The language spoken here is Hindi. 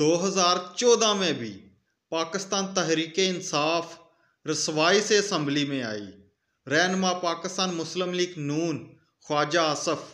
2014 में भी पाकिस्तान तहरीक इंसाफ रसवाई से असम्बली में आई रहनमा पाकिस्तान मुस्लिम लीग नून ख्वाजा आसफ़